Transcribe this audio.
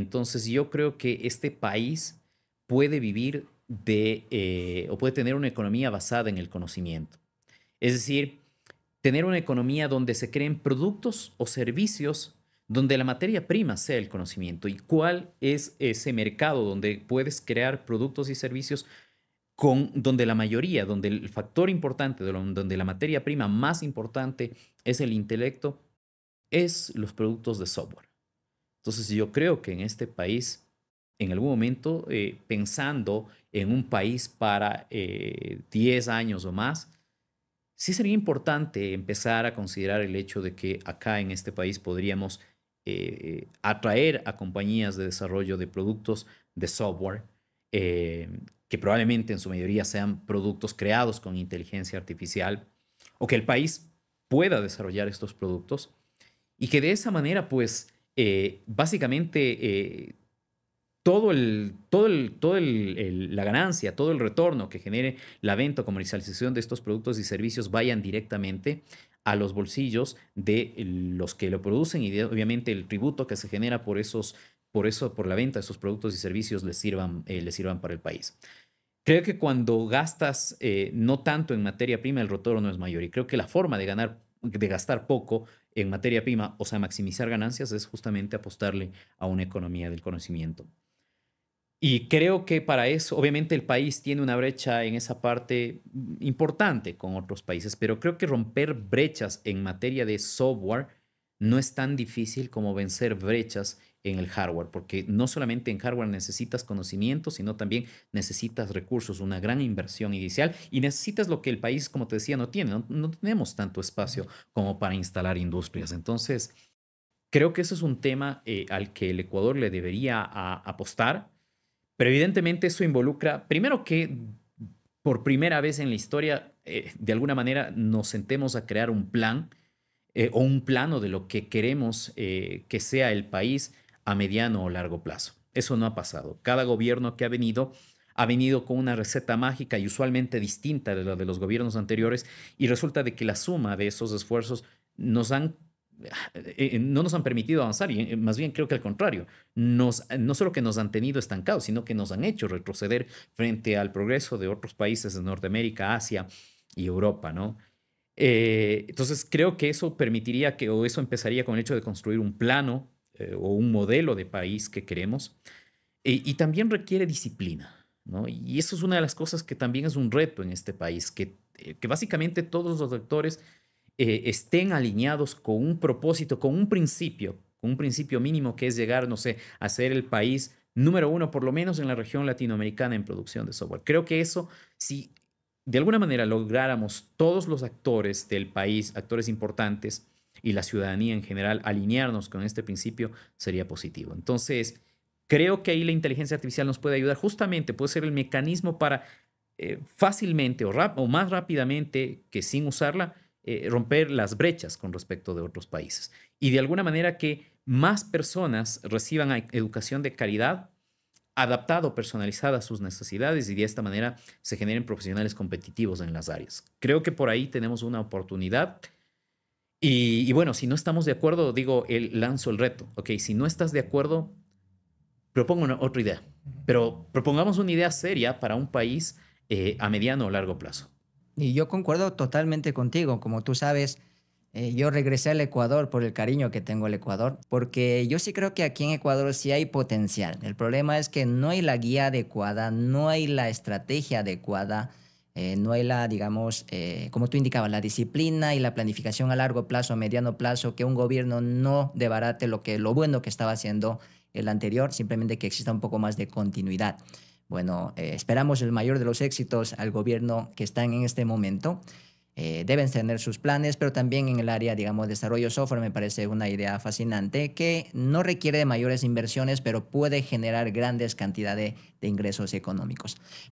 Entonces yo creo que este país puede vivir de, eh, o puede tener una economía basada en el conocimiento. Es decir, tener una economía donde se creen productos o servicios donde la materia prima sea el conocimiento y cuál es ese mercado donde puedes crear productos y servicios con donde la mayoría, donde el factor importante, donde la materia prima más importante es el intelecto, es los productos de software. Entonces yo creo que en este país, en algún momento, eh, pensando en un país para 10 eh, años o más, sí sería importante empezar a considerar el hecho de que acá en este país podríamos eh, atraer a compañías de desarrollo de productos de software, que probablemente en su mayoría sean productos creados con inteligencia artificial, o que el país pueda desarrollar estos productos y que de esa manera pues eh, básicamente toda eh, todo el, todo el, todo la ganancia, todo el retorno que genere la venta o comercialización de estos productos y servicios vayan directamente a los bolsillos de los que lo producen y obviamente el tributo que se genera por esos por eso por la venta de esos productos y servicios les sirvan eh, les sirvan para el país. Creo que cuando gastas no tanto en materia prima el retorno no es mayor y creo que la forma de ganar de gastar poco en materia prima, o sea, maximizar ganancias, es justamente apostarle a una economía del conocimiento. Y creo que para eso, obviamente el país tiene una brecha en esa parte importante con otros países, pero creo que romper brechas en materia de software no es tan difícil como vencer brechas en el hardware, porque no solamente en hardware necesitas conocimiento, sino también necesitas recursos, una gran inversión inicial y necesitas lo que el país, como te decía, no tiene. No, tenemos tanto espacio como para instalar industrias. Entonces, creo que ese es un tema eh, al que el Ecuador le debería apostar, pero evidentemente eso involucra, primero que por primera vez en la historia, eh, de alguna manera nos sentemos a crear un plan eh, o un plano de lo que queremos eh, que sea el país a mediano o largo plazo. Eso no ha pasado. Cada gobierno que ha venido ha venido con una receta mágica y usualmente distinta de la de los gobiernos anteriores y resulta de que la suma de esos esfuerzos nos eh, no nos han permitido avanzar y más bien creo que al contrario, no solo que nos han tenido estancados, sino que nos han hecho retroceder frente al progreso de otros países de Norteamérica, Asia y Europa, ¿no? Eh, entonces creo que eso permitiría que, o eso empezaría con el hecho de construir un plano eh, o un modelo de país que queremos. Eh, y también requiere disciplina, ¿no? Y eso es una de las cosas que también es un reto en este país, que, que básicamente todos los actores estén alineados con un propósito, con un principio, con un principio mínimo que es llegar, no sé, a ser el país número uno, por lo menos en la región latinoamericana en producción de software. Creo que eso, sí de alguna manera lográramos todos los actores del país, actores importantes y la ciudadanía en general, alinearnos con este principio, sería positivo. Entonces, creo que ahí la inteligencia artificial nos puede ayudar justamente, puede ser el mecanismo para eh, fácilmente o, más rápidamente que sin usarla, eh, romper las brechas con respecto de otros países. Y de alguna manera que más personas reciban educación de calidad adaptado, personalizado a sus necesidades y de esta manera se generen profesionales competitivos en las áreas. Creo que por ahí tenemos una oportunidad. Y, bueno, si no estamos de acuerdo, digo, el, lanzo el reto. Ok, si no estás de acuerdo, propongo una, otra idea. Pero propongamos una idea seria para un país eh, a mediano o largo plazo. Y yo concuerdo totalmente contigo. Como tú sabes, eh, yo regresé al Ecuador por el cariño que tengo al Ecuador, porque yo sí creo que aquí en Ecuador sí hay potencial. El problema es que no hay la guía adecuada, no hay la estrategia adecuada, eh, no hay la, digamos, eh, como tú indicabas, la disciplina y la planificación a largo plazo, a mediano plazo, que un gobierno no debarate lo, que, lo bueno que estaba haciendo el anterior, simplemente que exista un poco más de continuidad. Bueno, esperamos el mayor de los éxitos al gobierno que está en este momento. Eh, deben tener sus planes, pero también en el área, digamos, desarrollo software me parece una idea fascinante que no requiere de mayores inversiones, pero puede generar grandes cantidades de ingresos económicos.